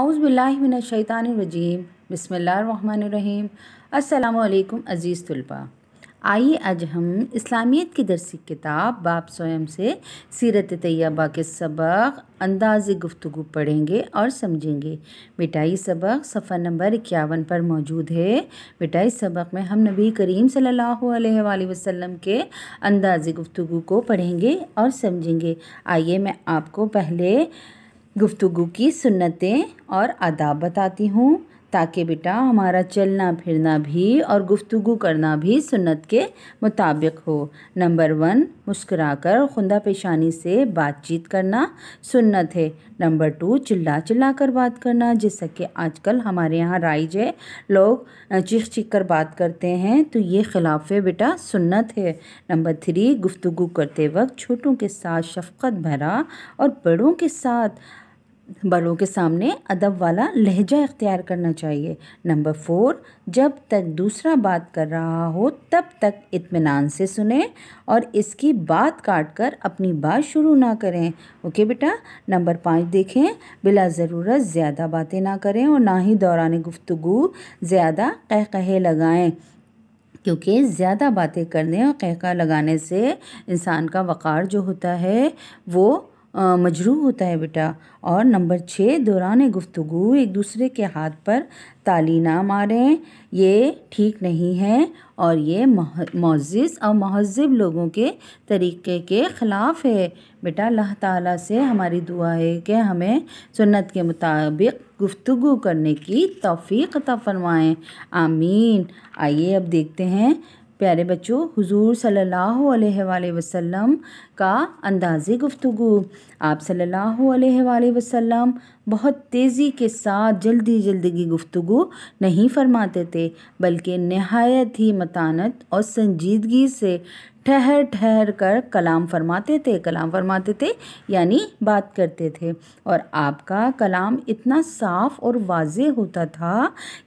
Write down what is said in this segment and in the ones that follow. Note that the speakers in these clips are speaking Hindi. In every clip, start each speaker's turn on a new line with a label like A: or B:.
A: आउज़बिल्लाशैतानरजीम बसमीम अल्लाम अज़ीज़ तुलबा आइए आज हम इस्लामियत की दरसी किताब बाप स्वयं से सीरत तैयबा के सबक अंदाज गुफ्तु पढ़ेंगे और समझेंगे मिठाई सबक सफ़र नंबर इक्यावन पर मौजूद है मिठाई सबक में हम नबी करीम सल्लल्लाहु अलैहि वसल्लम के अंदाज गुफ्तु को पढ़ेंगे और समझेंगे आइए मैं आपको पहले गुफ्तु की सुन्नतें और आदाब बताती हूँ ताकि बेटा हमारा चलना फिरना भी और गुफ्तु करना भी सुन्नत के मुताबिक हो नंबर वन कर खुदा पेशानी से बातचीत करना सुन्नत है नंबर टू चिल्ला चिल्ला कर बात करना जैसा कि आजकल हमारे यहाँ राइज है लोग चीख चीख कर बात करते हैं तो ये खिलाफ है बेटा सुन्नत है नंबर थ्री गुफ्तु करते वक्त छोटों के साथ शफकत भरा और बड़ों के साथ बड़ों के सामने अदब वाला लहजा इख्तियार करना चाहिए नंबर फोर जब तक दूसरा बात कर रहा हो तब तक इत्मीनान से सुने और इसकी बात काट कर अपनी बात शुरू ना करें ओके बेटा नंबर पाँच देखें बिला ज़रूरत ज़्यादा बातें ना करें और ना ही दौरान गुफ्तु ज़्यादा कह कहे लगाएँ क्योंकि ज़्यादा बातें करने और कहका लगाने से इंसान का वक़ार जो होता है वो मजरू होता है बेटा और नंबर छः दौरान गुफ्तु एक दूसरे के हाथ पर ताली ना मारें ये ठीक नहीं है और ये मोज़ और महजब लोगों के तरीक़े के ख़िलाफ़ है बेटा अल्लाह ताला से हमारी दुआ है कि हमें सुन्नत के मुताबिक गुफ्तु करने की तोफ़ी तो फ़रमाएँ आमीन आइए अब देखते हैं प्यारे बच्चों हुजूर सल्लल्लाहु अलैहि वसल्लम का अंदाज़ गुफ्तु आप सल्लल्लाहु अलैहि वसल्लम बहुत तेज़ी के साथ जल्दी जल्दी की गुफ्तु नहीं फरमाते थे बल्कि नहायत ही मतानत और संजीदगी से ठहर ठहर कर कलाम फरमाते थे कलाम फरमाते थे यानी बात करते थे और आपका कलाम इतना साफ़ और वाज होता था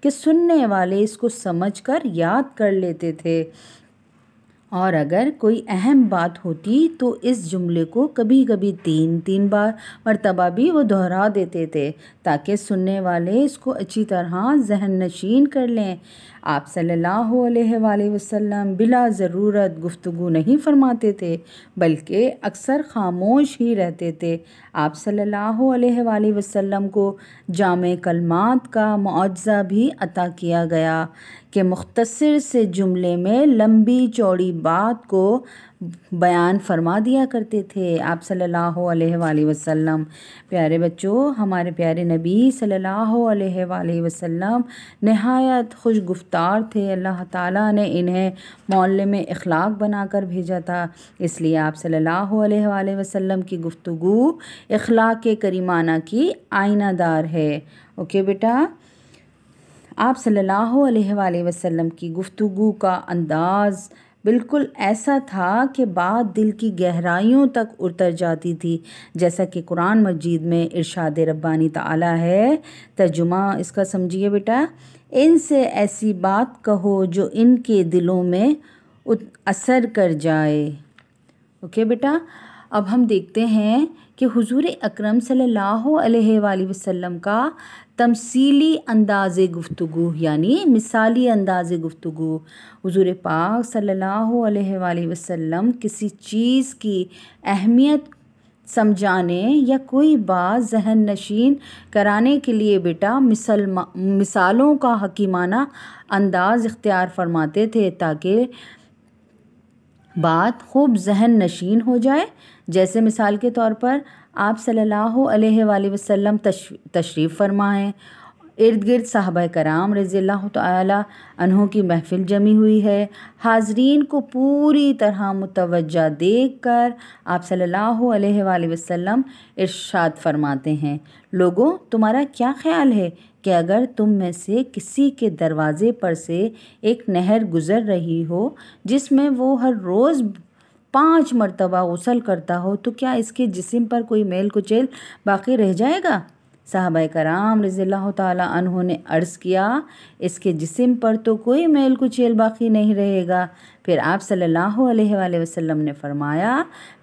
A: कि सुनने वाले इसको समझ कर याद कर लेते थे और अगर कोई अहम बात होती तो इस जुमले को कभी कभी तीन तीन बार मरतबा भी वो दोहरा देते थे ताकि सुनने वाले इसको अच्छी तरह जहन नशीन कर लें आप सल्लल्लाहु अलैहि वसल्लम बिला ज़रूरत गुफ्तु नहीं फरमाते थे बल्कि अक्सर खामोश ही रहते थे आप सल्लल्लाहु अलैहि वसल्लम को जाम कलमात का मुआवजा भी अता किया गया के मुख्तसर से जुमले में लंबी चौड़ी बात को बयान फरमा दिया करते थे आप सल्लल्लाहु अलैहि वसल्लम प्यारे बच्चों हमारे प्यारे नबी सल्लल्लाहु अलैहि वसल्लम नहायत खुश गुफ्तार थे अल्लाह ताला ने इन्हें मोहल्ले में इखलाक बनाकर भेजा था इसलिए आप सल्लल्लाहु अलैहि वसल्लम की गुफ्तु अखलाक करीमाना की आइनादार है ओके बेटा आप सल्लल्लाहु अलैहि वसल्लम की गुफ्तु का अंदाज़ बिल्कुल ऐसा था कि बात दिल की गहराइयों तक उतर जाती थी जैसा कि कुरान मजीद में इरशाद रब्बानी ताला है तर्जुमा इसका समझिए बेटा इनसे ऐसी बात कहो जो इनके दिलों में असर कर जाए ओके बेटा अब हम देखते हैं कि हुजूर अकरम सल्लल्लाहु अलैहि वसल्लम का तमसीली अंदाज गुफ्तु यानी मिसाली अंदाज गुफ्तु हुजूर पाक सल्लल्लाहु अलैहि वसल्लम किसी चीज़ की अहमियत समझाने या कोई बात जहन नशीन कराने के लिए बेटा मिसल मिसालों का हकीमाना अंदाज इख्तियार फरमाते थे ताकि बात खूब जहन नशीन हो जाए जैसे मिसाल के तौर पर आप सल्लल्लाहु अलैहि वसल्लम तशरीफ़ फरमाएँ इर्द गिर्द साहब कराम रज़ी तहों की महफिल जमी हुई है हाजरीन को पूरी तरह मुतवजा देख कर आप सल्लल्लाहु अलैहि वसल्लम इरशाद फरमाते हैं लोगों तुम्हारा क्या ख्याल है कि अगर तुम में से किसी के दरवाज़े पर से एक नहर गुज़र रही हो जिसमें वो हर रोज़ पाँच मरतबा गसल करता हो तो क्या इसके जिसम पर कोई मेल कुचेल बाकी रह जाएगा साहब कराम रज़ील्ला ने अर्ज़ किया इसके जिसम पर तो कोई मेल कुचेल बाकी नहीं रहेगा फिर आप सल्लल्लाहु अलैहि वसल्लम ने फरमाया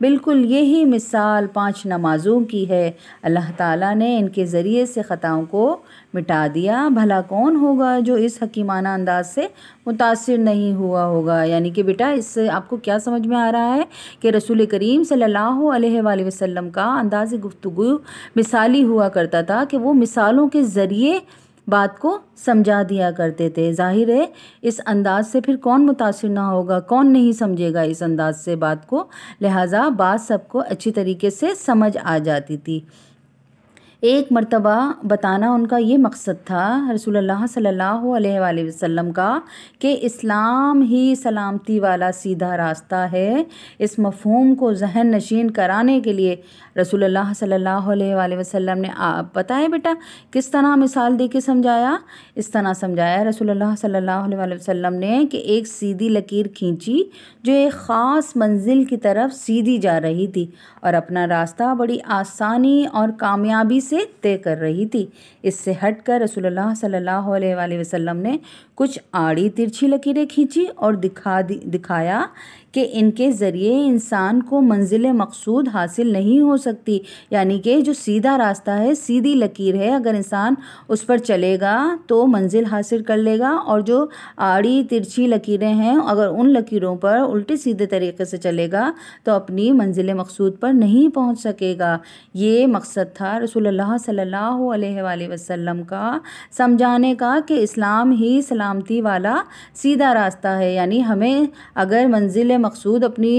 A: बिल्कुल यही मिसाल पांच नमाज़ों की है अल्लाह ताला ने इनके ज़रिए से ख़ताओं को मिटा दिया भला कौन होगा जो इस हकीमाना अंदाज से मुतासर नहीं हुआ होगा यानी कि बेटा इससे आपको क्या समझ में आ रहा है कि रसूल करीम सल्ला वसम का अंदाज़ गुफ्तु मिसाली हुआ करता था कि वो मिसालों के ज़रिए बात को समझा दिया करते थे जाहिर है इस अंदाज से फिर कौन मुतासर ना होगा कौन नहीं समझेगा इस अंदाज से बात को लिहाजा बात सबको अच्छी तरीके से समझ आ जाती थी एक मरतबा बताना उनका ये मकसद था रसोल्ला सल्लल्लाहु वसम का कि इस्लाम ही सलामती वाला सीधा रास्ता है इस मफहम को जहन नशीन कराने के लिए रसूलुल्लाह सल्ला वसम ने आप बताए बेटा किस तरह मिसाल दे के समझाया इस तरह समझाया रसूलुल्लाह सल्ला वसम ने कि एक सीधी लकीर खींची जो एक ख़ास मंजिल की तरफ सीधी जा रही थी और अपना रास्ता बड़ी आसानी और कामयाबी से से तय कर रही थी इससे हटकर रसूलुल्लाह सल्लल्लाहु अलैहि वसल्लम ने कुछ आड़ी तिरछी लकीरें खींची और दिखा दिखाया कि इनके ज़रिए इंसान को मंजिल मकसूद हासिल नहीं हो सकती यानी कि जो सीधा रास्ता है सीधी लकीर है अगर इंसान उस पर चलेगा तो मंजिल हासिल कर लेगा और जो आड़ी तिरछी लकीरें हैं अगर उन लकीरों पर उल्टे सीधे तरीके से चलेगा तो अपनी मंजिल मकसूद पर नहीं पहुँच सकेगा ये मकसद था रसोल्ला सल्ला अलैहि का समझाने का कि इस्लाम ही सलामती वाला सीधा रास्ता है यानी हमें अगर मंजिल मकसूद अपनी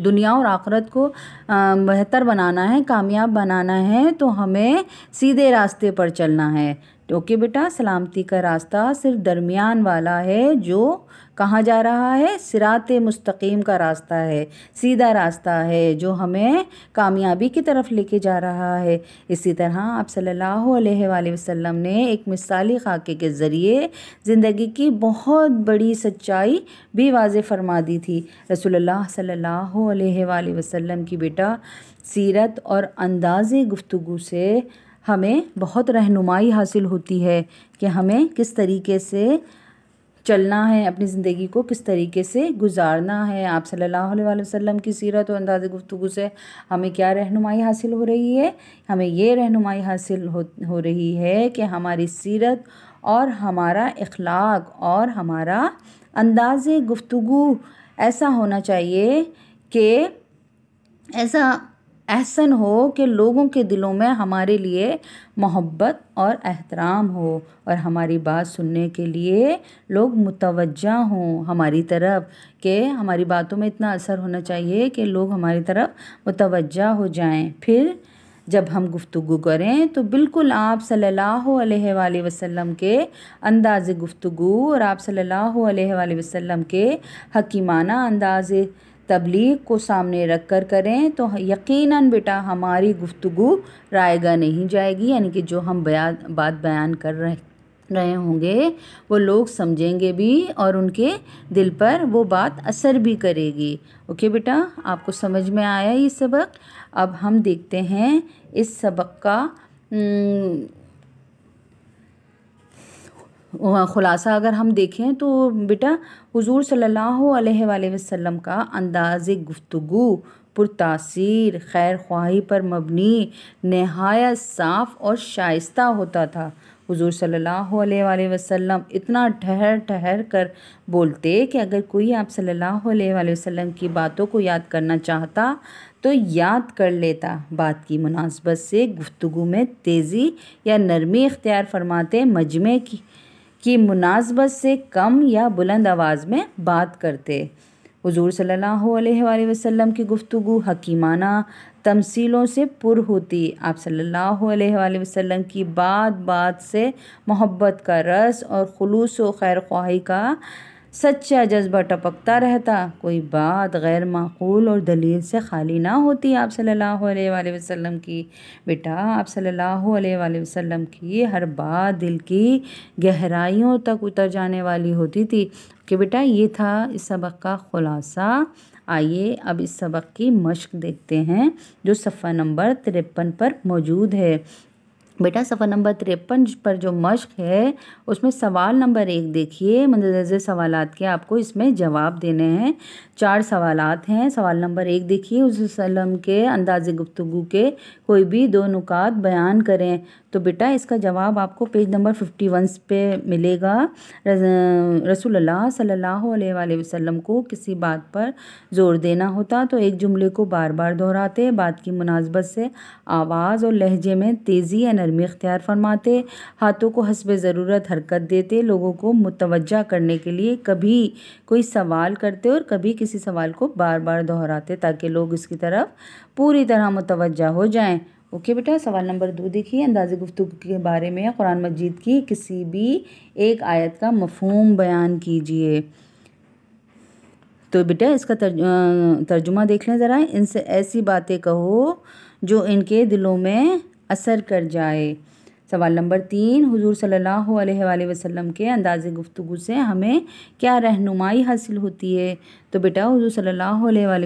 A: दुनिया और आखरत को बेहतर बनाना है कामयाब बनाना है तो हमें सीधे रास्ते पर चलना है ओके बेटा सलामती का रास्ता सिर्फ दरमियान वाला है जो कहाँ जा रहा है सिरात मुस्तकीम का रास्ता है सीधा रास्ता है जो हमें कामयाबी की तरफ लेके जा रहा है इसी तरह आप सल्लल्लाहु अलैहि वसल्लम ने एक मिसाली खाके के ज़रिए ज़िंदगी की बहुत बड़ी सच्चाई भी वाज फरमा दी थी रसोल्ला सल्लल्लाहु वसल्लम की बेटा सीरत और अंदाज़ गुफ्तु से हमें बहुत रहनुमाई हासिल होती है कि हमें किस तरीके से चलना है अपनी ज़िंदगी को किस तरीके से गुजारना है आप सल्लल्लाहु अलैहि वसल्लम की सीरत और अंदाज़ गुफ्तु से हमें क्या रहनुमाई हासिल हो रही है हमें ये रहनुमाई हासिल हो हो रही है कि हमारी सीरत और हमारा इखलाक और हमारा अंदाज़ गुफ्तु ऐसा होना चाहिए कि ऐसा एहसन हो कि लोगों के दिलों में हमारे लिए मोहब्बत और एहतराम हो और हमारी बात सुनने के लिए लोग मुतवजा हों हमारी तरफ कि हमारी बातों में इतना असर होना चाहिए कि लोग हमारी तरफ मुतवजा हो जाएं फिर जब हम गुफ्तु करें तो बिल्कुल आप सल्लल्लाहु अलैहि वसल्लम के अंदाज़ गुफ्तु और आप सल्लल्लाहु अलैहि वसल्लम के हकीमाना अंदाज़ तबलीग को सामने रख कर करें तो यकीनन बेटा हमारी गुफ्तु रायगा नहीं जाएगी यानी कि जो हम बयान बात बयान कर रहे रहे होंगे वो लोग समझेंगे भी और उनके दिल पर वो बात असर भी करेगी ओके बेटा आपको समझ में आया ये सबक अब हम देखते हैं इस सबक का ख़ुलासा अगर हम देखें तो बेटा हुजूर सल्लल्लाहु अलैहि वसल्लम का अंदाज़ गुफ्तगु पुरतासीर खैर ख्वाही पर मबनी नहायत साफ़ और शाइस्ता होता था हुजूर सल्लल्लाहु अलैहि वसल्लम इतना ठहर ठहर कर बोलते कि अगर कोई आप सल्लल्लाहु अलैहि वसल्लम की बातों को याद करना चाहता तो याद कर लेता बात की मुनासबत से गुफ्तु में तेज़ी या नरमी इख्तियार फरमाते मजमे की की मुनासबत से कम या बुलंद आवाज़ में बात करते हजूर सल्ला वसम की गुफ्तु हकीमाना तमसीलों से पुर होती आप सल्ला वसम की बात बात से मोहब्बत का रस और खलूस व खैर ख्वाही का सच्चा जज्बा टपकता रहता कोई बात गैर माकूल और दलील से खाली ना होती आप सल्लल्लाहु अलैहि वसल्लम की बेटा आप सल्लल्लाहु अलैहि वसल्लम की हर बात दिल की गहराइयों तक उतर जाने वाली होती थी कि बेटा ये था इस सबक का ख़ुलासा आइए अब इस सबक की मश्क देखते हैं जो सफ़ा नंबर तिरपन पर मौजूद है बेटा सफर नंबर तिरपन पर जो मश्क है उसमें सवाल नंबर एक देखिए मंदरज सवालत के आपको इसमें जवाब देने हैं चार सवाल हैं सवाल नंबर एक देखिए उसम के अंदाज गुफ्तु के कोई भी दो नुकात बयान करें तो बेटा इसका जवाब आपको पेज नंबर फिफ्टी वन पे मिलेगा रसूलुल्लाह सल्लल्लाहु अलैहि वसल्लम को किसी बात पर जोर देना होता तो एक जुमले को बार बार दोहराते बात की मुनासबत से आवाज़ और लहजे में तेज़ी या नरमी इख्तियार फरमाते हाथों को हसब ज़रूरत हरकत देते लोगों को मुतवजा करने के लिए कभी कोई सवाल करते और कभी किसी सवाल को बार बार दोहराते ताकि लोग इसकी तरफ पूरी तरह मुतवजा हो जाएं ओके बेटा सवाल नंबर दो देखिए अंदाज़ गुफ्तु के बारे में कुरान मजीद की किसी भी एक आयत का मफहम बयान कीजिए तो बेटा इसका तर्ज, तर्जुमा देख लें ज़रा इनसे ऐसी बातें कहो जो इनके दिलों में असर कर जाए सवाल नंबर तीन हुजूर सल्लल्लाहु अलैहि वसल्लम के अंदाज़ गुफ्तु से हमें क्या रहनुमाई हासिल होती है तो बेटा हजू सल्ला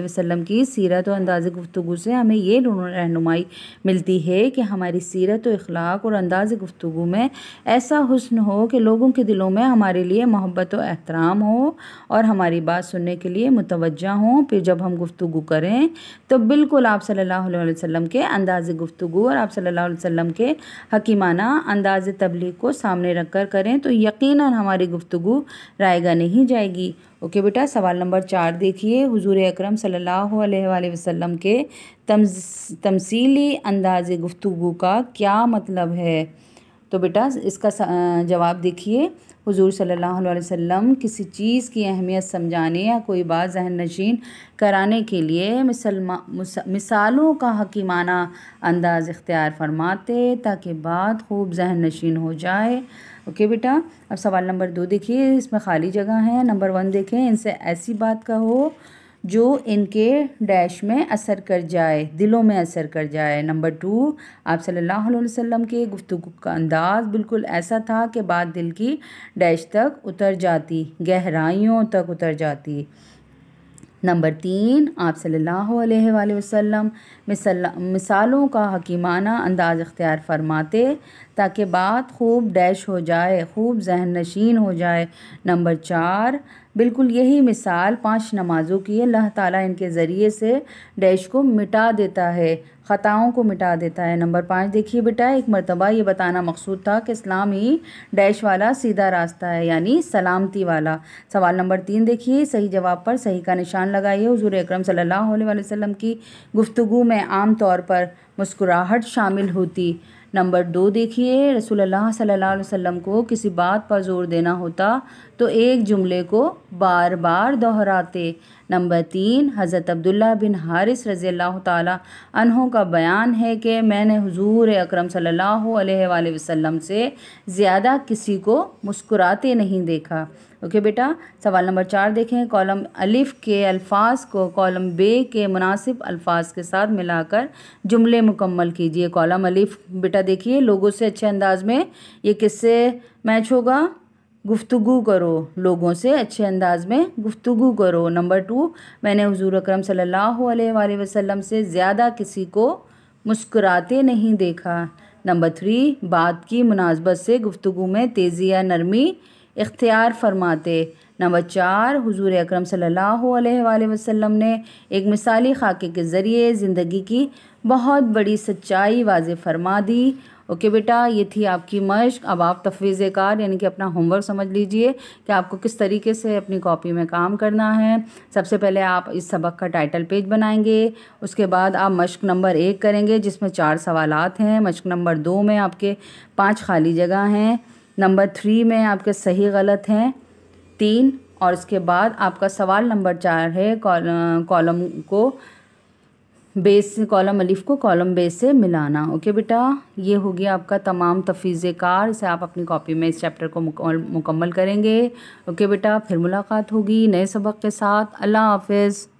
A: वसम की सीरत और अंदाज़ गुफ्तु से हमें ये रहनुमाई मिलती है कि हमारी सीरत व अखलाक और अंदाज़ गुफ्तु में ऐसा हुसन हो कि लोगों के दिलों में हमारे लिए मोहब्बत और एहतराम हो और हमारी बात सुनने के लिए मुतवज़ा हों फिर जब हम गुफ्तु करें तो बिल्कुल आप सल्ला वसम के अंदाज़ गुफ्तु और आप सल्ला वसम के हकीमाना अंदाज़ तबलीग को सामने रख कर करें तो यकीन हमारी गुफ्तु रायगा नहीं जाएगी ओके बेटा सवाल नंबर चार देखिए हुजूर अकरम सल्लल्लाहु अलैहि वसल्लम के तमस तमसीली अंदाज गुफ्तु का क्या मतलब है तो बेटा इसका जवाब देखिए हुजूर सल्लल्लाहु अलैहि वसल्लम किसी चीज़ की अहमियत समझाने या कोई बात जहन नशीन कराने के लिए मिसलमा मिसालों का हकीमाना अंदाज़ इख्तियार फरमाते ताकि बात खूब जहन नशीन हो जाए ओके okay, बेटा अब सवाल नंबर दो देखिए इसमें खाली जगह है नंबर वन देखें इनसे ऐसी बात कहो जो इनके डैश में असर कर जाए दिलों में असर कर जाए नंबर टू आप सल्लल्लाहु अलैहि वसल्लम के गुफ्तु का अंदाज़ बिल्कुल ऐसा था कि बात दिल की डैश तक उतर जाती गहराइयों तक उतर जाती नंबर तीन आप सल्लल्लाहु अलैहि वसल्लम मिसालों का हकीमाना अंदाज़ अख्तियार फरमाते ताकि बात खूब डैश हो जाए खूब जहन नशीन हो जाए नंबर चार बिल्कुल यही मिसाल पांच नमाज़ों की अल्लाह ताला इनके ज़रिए से डैश को मिटा देता है ख़ताओं को मिटा देता है नंबर पाँच देखिए बेटा एक मरतबा ये बताना मकसूद था कि इस्लाम ही डैश वाला सीधा रास्ता है यानी सलामती वाला सवाल नंबर तीन देखिए सही जवाब पर सही का निशान लगाइए हजूर अक्रम सम की गुफ्तु में आम तौर पर मुस्कुराहट शामिल होती नंबर दो देखिए रसोल्ला सल्ला वसम को किसी बात पर जोर देना होता तो एक जुमले को बार बार दोहराते नंबर तीन हज़रत अब्दुल्ला बिन हारिस रज़ी अल्लाह तहों का बयान है कि मैंने हजूर अक्रम सल्लल्लाहु वसम से ज़्यादा किसी को मुस्कुराते नहीं देखा ओके okay, बेटा सवाल नंबर चार देखें कॉलम अलिफ़ के अल्फाज को कॉलम बे के मुनासिब अल्फाज के साथ मिलाकर जुमले मुकम्मल कीजिए कॉलम अलिफ़ बेटा देखिए लोगों से अच्छे अंदाज में ये किससे मैच होगा गुफ्तु करो लोगों से अच्छे अंदाज में गुफ्तु करो नंबर टू मैंने हजूर अक्रम सल्ला वसम से ज़्यादा किसी को मुस्कुराते नहीं देखा नंबर थ्री बात की मुनासबत से गुफ्तु में तेज़ी या नरमी इख्तियार फरमाते नंबर चार हजूर अकरम सल्ला वसम ने एक मिसाली खाके के ज़रिए ज़िंदगी की बहुत बड़ी सच्चाई वाज फरमा दी ओके बेटा ये थी आपकी मश्क अब आप तफवीज़ कार यानी कि अपना होमवर्क समझ लीजिए कि आपको किस तरीके से अपनी कॉपी में काम करना है सबसे पहले आप इस सबक का टाइटल पेज बनाएंगे उसके बाद आप मश्क नंबर एक करेंगे जिसमें चार सवाल हैं मश्क नंबर दो में आपके पाँच खाली जगह हैं नंबर थ्री में आपके सही गलत हैं तीन और इसके बाद आपका सवाल नंबर चार है कॉलम कॉलम को बेस से कॉलम अलिफ को कॉलम बेस से मिलाना ओके बेटा ये हो गया आपका तमाम तफीज़ कार इसे आप अपनी कॉपी में इस चैप्टर को मुकम्मल करेंगे ओके बेटा फिर मुलाकात होगी नए सबक के साथ अल्लाह हाफिज़